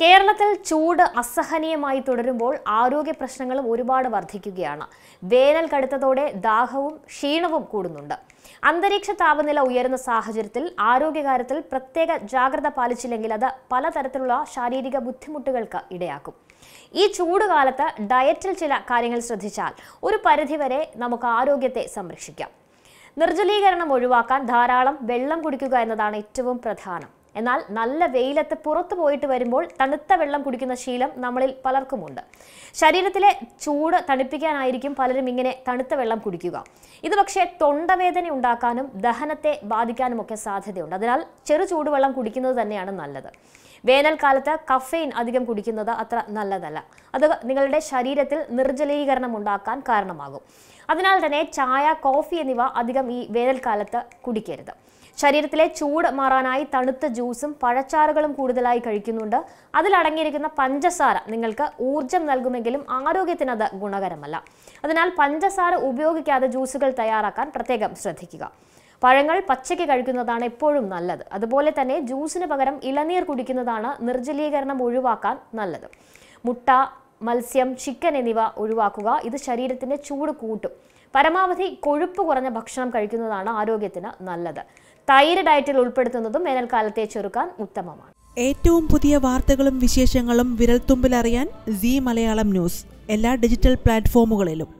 കേരളത്തിൽ ചൂട് അസഹനീയമായി തുടരുമ്പോൾ ആരോഗ്യ പ്രശ്നങ്ങളും ഒരുപാട് വർദ്ധിക്കുകയാണ് വേനൽ കടുത്തതോടെ ദാഹവും ക്ഷീണവും കൂടുന്നുണ്ട് അന്തരീക്ഷ താപനില ഉയരുന്ന സാഹചര്യത്തിൽ ആരോഗ്യകാര്യത്തിൽ പ്രത്യേക ജാഗ്രത പാലിച്ചില്ലെങ്കിൽ അത് പലതരത്തിലുള്ള ശാരീരിക ബുദ്ധിമുട്ടുകൾക്ക് ഇടയാക്കും ഈ ചൂടുകാലത്ത് ഡയറ്റിൽ ചില കാര്യങ്ങൾ ശ്രദ്ധിച്ചാൽ ഒരു പരിധിവരെ നമുക്ക് ആരോഗ്യത്തെ സംരക്ഷിക്കാം നിർജ്ജലീകരണം ഒഴിവാക്കാൻ ധാരാളം വെള്ളം കുടിക്കുക എന്നതാണ് ഏറ്റവും പ്രധാനം എന്നാൽ നല്ല വെയിലത്ത് പുറത്തു പോയിട്ട് വരുമ്പോൾ തണുത്ത വെള്ളം കുടിക്കുന്ന ശീലം നമ്മളിൽ പലർക്കുമുണ്ട് ശരീരത്തിലെ ചൂട് തണുപ്പിക്കാനായിരിക്കും പലരും ഇങ്ങനെ തണുത്ത വെള്ളം കുടിക്കുക ഇത് പക്ഷേ തൊണ്ടവേദന ഉണ്ടാക്കാനും ദഹനത്തെ ബാധിക്കാനും ഒക്കെ സാധ്യതയുണ്ട് അതിനാൽ ചെറു ചൂടുവെള്ളം കുടിക്കുന്നത് തന്നെയാണ് നല്ലത് വേനൽക്കാലത്ത് കഫൈൻ അധികം കുടിക്കുന്നത് അത്ര നല്ലതല്ല അത് നിങ്ങളുടെ ശരീരത്തിൽ നിർജ്ജലീകരണം ഉണ്ടാക്കാൻ കാരണമാകും അതിനാൽ തന്നെ ചായ കോഫി എന്നിവ അധികം ഈ വേനൽക്കാലത്ത് കുടിക്കരുത് ശരീരത്തിലെ ചൂട് മാറാനായി തണുത്ത ജ്യൂസും പഴച്ചാറുകളും കൂടുതലായി കഴിക്കുന്നുണ്ട് അതിലടങ്ങിയിരിക്കുന്ന പഞ്ചസാര നിങ്ങൾക്ക് ഊർജം നൽകുമെങ്കിലും ആരോഗ്യത്തിന് അത് ഗുണകരമല്ല അതിനാൽ പഞ്ചസാര ഉപയോഗിക്കാതെ ജ്യൂസുകൾ തയ്യാറാക്കാൻ പ്രത്യേകം ശ്രദ്ധിക്കുക പഴങ്ങൾ പച്ചയ്ക്ക് കഴിക്കുന്നതാണ് എപ്പോഴും നല്ലത് അതുപോലെ തന്നെ ജ്യൂസിന് പകരം ഇളനീർ കുടിക്കുന്നതാണ് നിർജ്ജലീകരണം ഒഴിവാക്കാൻ നല്ലത് മുട്ട മത്സ്യം ചിക്കൻ എന്നിവ ഒഴിവാക്കുക ഇത് ശരീരത്തിൻ്റെ ചൂട് കൂട്ടും പരമാവധി കൊഴുപ്പ് കുറഞ്ഞ ഭക്ഷണം കഴിക്കുന്നതാണ് ആരോഗ്യത്തിന് നല്ലത് തൈര് ഡയറ്റിൽ ഉൾപ്പെടുത്തുന്നതും വേനൽക്കാലത്തെ ചെറുക്കാൻ ഉത്തമമാണ് ഏറ്റവും പുതിയ വാർത്തകളും വിശേഷങ്ങളും വിരൽത്തുമ്പിലറിയാൻ സി മലയാളം ന്യൂസ് എല്ലാ ഡിജിറ്റൽ പ്ലാറ്റ്ഫോമുകളിലും